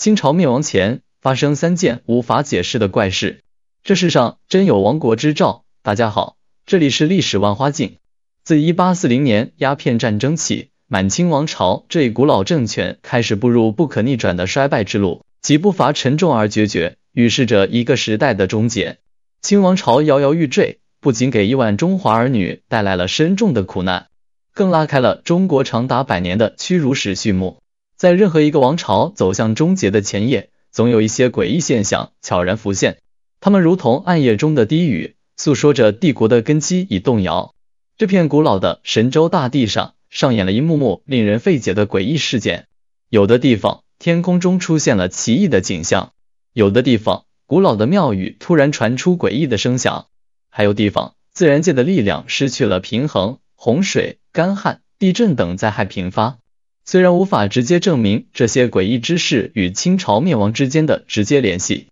清朝灭亡前发生三件无法解释的怪事，这世上真有亡国之兆。大家好，这里是历史万花镜。自一八四零年鸦片战争起，满清王朝这一古老政权开始步入不可逆转的衰败之路，其步伐沉重而决绝，预示着一个时代的终结。清王朝摇摇欲坠，不仅给亿万中华儿女带来了深重的苦难，更拉开了中国长达百年的屈辱史序幕。在任何一个王朝走向终结的前夜，总有一些诡异现象悄然浮现。它们如同暗夜中的低语，诉说着帝国的根基已动摇。这片古老的神州大地上，上演了一幕幕令人费解的诡异事件。有的地方，天空中出现了奇异的景象；有的地方，古老的庙宇突然传出诡异的声响；还有地方，自然界的力量失去了平衡，洪水、干旱、地震等灾害频发。虽然无法直接证明这些诡异之事与清朝灭亡之间的直接联系，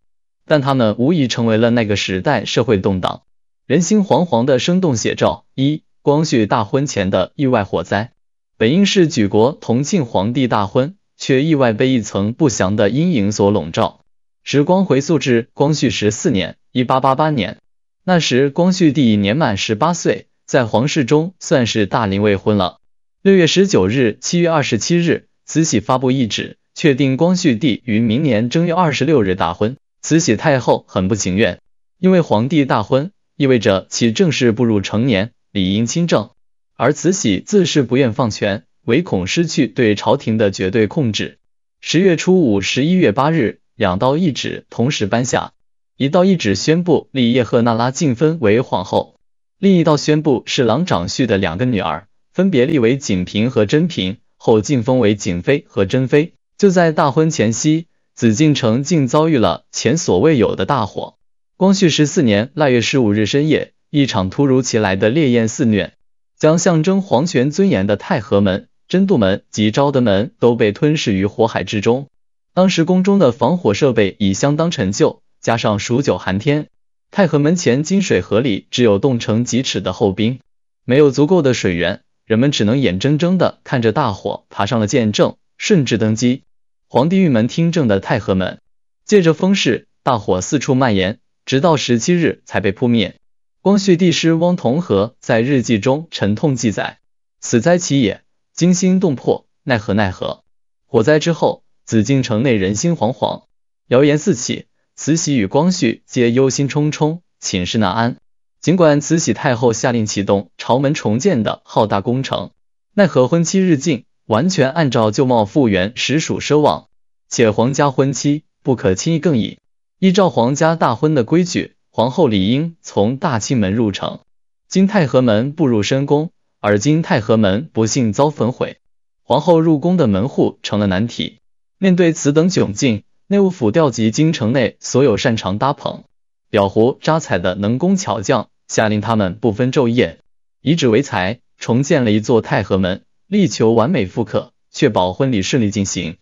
但他们无疑成为了那个时代社会动荡、人心惶惶的生动写照。一、光绪大婚前的意外火灾，本应是举国同庆皇帝大婚，却意外被一层不祥的阴影所笼罩。时光回溯至光绪十四年（一八八八年），那时光绪帝年满十八岁，在皇室中算是大龄未婚了。六月十九日、七月二十七日，慈禧发布懿旨，确定光绪帝于明年正月二十六日大婚。慈禧太后很不情愿，因为皇帝大婚意味着其正式步入成年，理应亲政，而慈禧自是不愿放权，唯恐失去对朝廷的绝对控制。十月初五、十一月八日，两道懿旨同时颁下，一道懿旨宣布立叶赫那拉静芬为皇后，另一道宣布是郎长绪的两个女儿。分别立为景嫔和珍嫔，后晋封为景妃和珍妃。就在大婚前夕，紫禁城竟遭遇了前所未有的大火。光绪十四年腊月十五日深夜，一场突如其来的烈焰肆虐，将象征皇权尊严的太和门、贞度门及昭德门都被吞噬于火海之中。当时宫中的防火设备已相当陈旧，加上数九寒天，太和门前金水河里只有冻成几尺的厚冰，没有足够的水源。人们只能眼睁睁地看着大火爬上了见证顺治登基、皇帝御门听政的太和门，借着风势，大火四处蔓延，直到十七日才被扑灭。光绪帝师汪同和在日记中沉痛记载：“此灾其也，惊心动魄，奈何奈何！”火灾之后，紫禁城内人心惶惶，谣言四起，慈禧与光绪皆忧心忡忡，寝食难安。尽管慈禧太后下令启动朝门重建的浩大工程，奈何婚期日近，完全按照旧貌复原实属奢望。且皇家婚期不可轻易更移，依照皇家大婚的规矩，皇后理应从大清门入城，经太和门步入深宫。而今太和门不幸遭焚毁，皇后入宫的门户成了难题。面对此等窘境，内务府调集京城内所有擅长搭棚。裱糊扎彩的能工巧匠下令他们不分昼夜，以纸为材重建了一座太和门，力求完美复刻，确保婚礼顺利进行。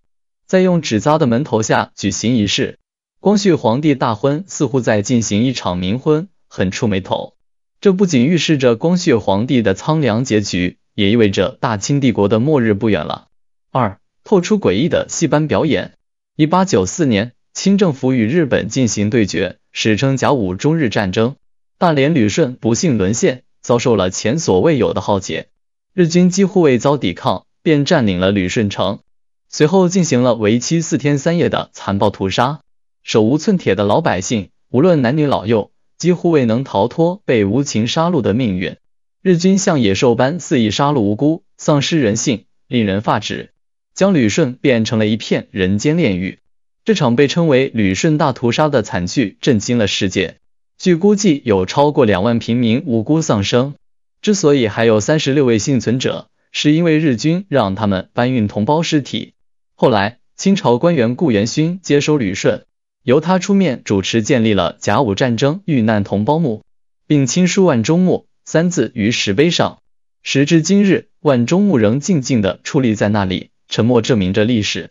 在用纸扎的门头下举行仪式，光绪皇帝大婚似乎在进行一场冥婚，很触眉头。这不仅预示着光绪皇帝的苍凉结局，也意味着大清帝国的末日不远了。二，透出诡异的戏班表演。一八九四年，清政府与日本进行对决。史称甲午中日战争，大连旅顺不幸沦陷，遭受了前所未有的浩劫。日军几乎未遭抵抗，便占领了旅顺城，随后进行了为期四天三夜的残暴屠杀。手无寸铁的老百姓，无论男女老幼，几乎未能逃脱被无情杀戮的命运。日军像野兽般肆意杀戮无辜，丧失人性，令人发指，将旅顺变成了一片人间炼狱。这场被称为“旅顺大屠杀”的惨剧震惊了世界。据估计，有超过两万平民无辜丧生。之所以还有三十六位幸存者，是因为日军让他们搬运同胞尸体。后来，清朝官员顾元勋接收旅顺，由他出面主持建立了甲午战争遇难同胞墓，并亲书“万钟墓”三字于石碑上。时至今日，万钟墓仍静静地矗立在那里，沉默证明着历史。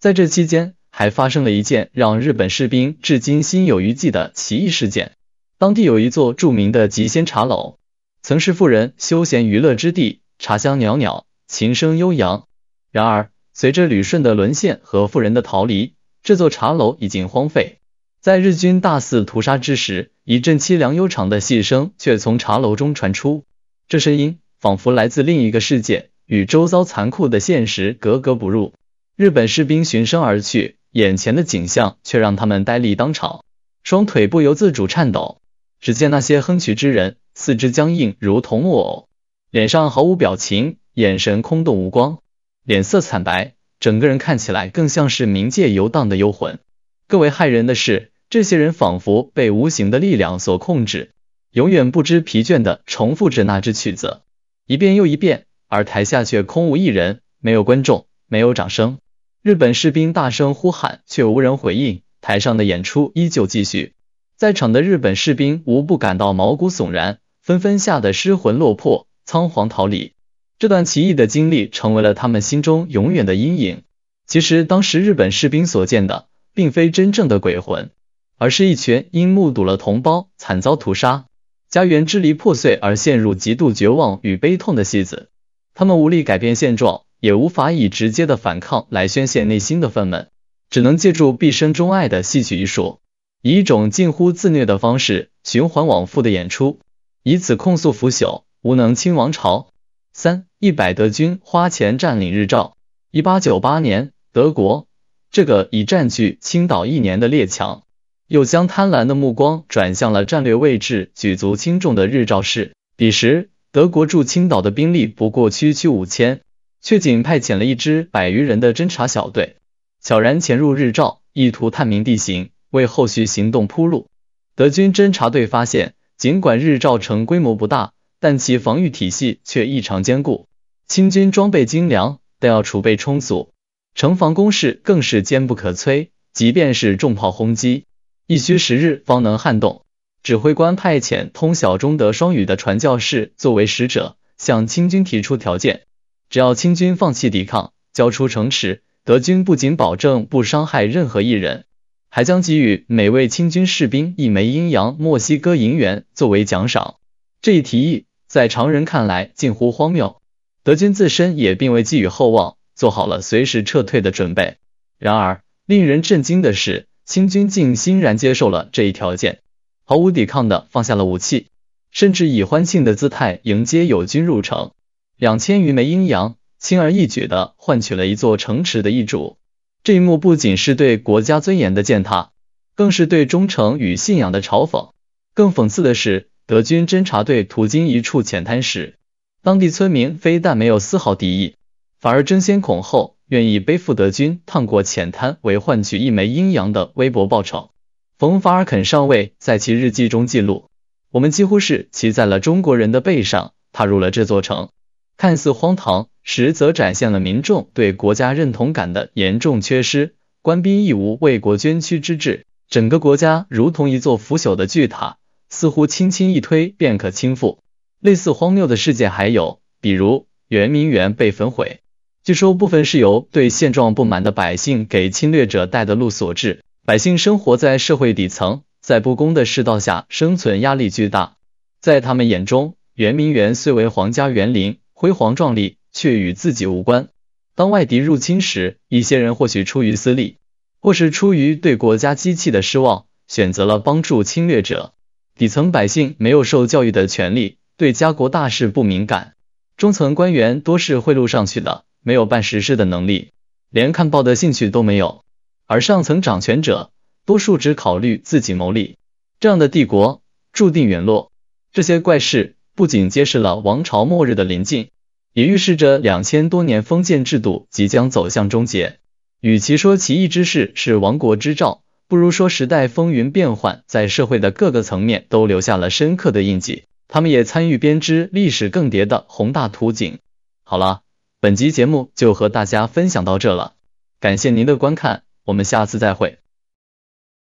在这期间，还发生了一件让日本士兵至今心有余悸的奇异事件。当地有一座著名的集仙茶楼，曾是富人休闲娱乐之地，茶香袅袅，琴声悠扬。然而，随着旅顺的沦陷和富人的逃离，这座茶楼已经荒废。在日军大肆屠杀之时，一阵凄凉悠长的戏声却从茶楼中传出。这声音仿佛来自另一个世界，与周遭残酷的现实格格不入。日本士兵循声而去。眼前的景象却让他们呆立当场，双腿不由自主颤抖。只见那些哼曲之人，四肢僵硬如同木偶，脸上毫无表情，眼神空洞无光，脸色惨白，整个人看起来更像是冥界游荡的幽魂。更为骇人的是，这些人仿佛被无形的力量所控制，永远不知疲倦地重复着那支曲子，一遍又一遍。而台下却空无一人，没有观众，没有掌声。日本士兵大声呼喊，却无人回应。台上的演出依旧继续，在场的日本士兵无不感到毛骨悚然，纷纷吓得失魂落魄，仓皇逃离。这段奇异的经历成为了他们心中永远的阴影。其实，当时日本士兵所见的并非真正的鬼魂，而是一群因目睹了同胞惨遭屠杀、家园支离破碎而陷入极度绝望与悲痛的戏子。他们无力改变现状。也无法以直接的反抗来宣泄内心的愤懑，只能借助毕生钟爱的戏曲艺术，以一种近乎自虐的方式，循环往复的演出，以此控诉腐朽无能清王朝。三一百德军花钱占领日照。一八九八年，德国这个已占据青岛一年的列强，又将贪婪的目光转向了战略位置举足轻重的日照市。彼时，德国驻青岛的兵力不过区区五千。却仅派遣了一支百余人的侦察小队，悄然潜入日照，意图探明地形，为后续行动铺路。德军侦察队发现，尽管日照城规模不大，但其防御体系却异常坚固。清军装备精良，弹药储备充足，城防工事更是坚不可摧，即便是重炮轰击，亦需十日方能撼动。指挥官派遣通晓中德双语的传教士作为使者，向清军提出条件。只要清军放弃抵抗，交出城池，德军不仅保证不伤害任何一人，还将给予每位清军士兵一枚阴阳墨西哥银元作为奖赏。这一提议在常人看来近乎荒谬，德军自身也并未寄予厚望，做好了随时撤退的准备。然而，令人震惊的是，清军竟欣然接受了这一条件，毫无抵抗地放下了武器，甚至以欢庆的姿态迎接友军入城。两千余枚阴阳，轻而易举的换取了一座城池的易主。这一幕不仅是对国家尊严的践踏，更是对忠诚与信仰的嘲讽。更讽刺的是，德军侦察队途经一处浅滩时，当地村民非但没有丝毫敌意，反而争先恐后，愿意背负德军趟过浅滩，为换取一枚阴阳的微薄报酬。冯·法尔肯上尉在其日记中记录：“我们几乎是骑在了中国人的背上，踏入了这座城。”看似荒唐，实则展现了民众对国家认同感的严重缺失，官兵亦无为国捐躯之志，整个国家如同一座腐朽的巨塔，似乎轻轻一推便可倾覆。类似荒谬的事件还有，比如圆明园被焚毁，据说部分是由对现状不满的百姓给侵略者带的路所致。百姓生活在社会底层，在不公的世道下，生存压力巨大，在他们眼中，圆明园虽为皇家园林，辉煌壮丽，却与自己无关。当外敌入侵时，一些人或许出于私利，或是出于对国家机器的失望，选择了帮助侵略者。底层百姓没有受教育的权利，对家国大事不敏感；中层官员多是贿赂上去的，没有办实事的能力，连看报的兴趣都没有。而上层掌权者多数只考虑自己谋利，这样的帝国注定陨落。这些怪事。不仅揭示了王朝末日的临近，也预示着两千多年封建制度即将走向终结。与其说奇异之事是亡国之兆，不如说时代风云变幻在社会的各个层面都留下了深刻的印记。他们也参与编织历史更迭的宏大图景。好了，本集节目就和大家分享到这了，感谢您的观看，我们下次再会。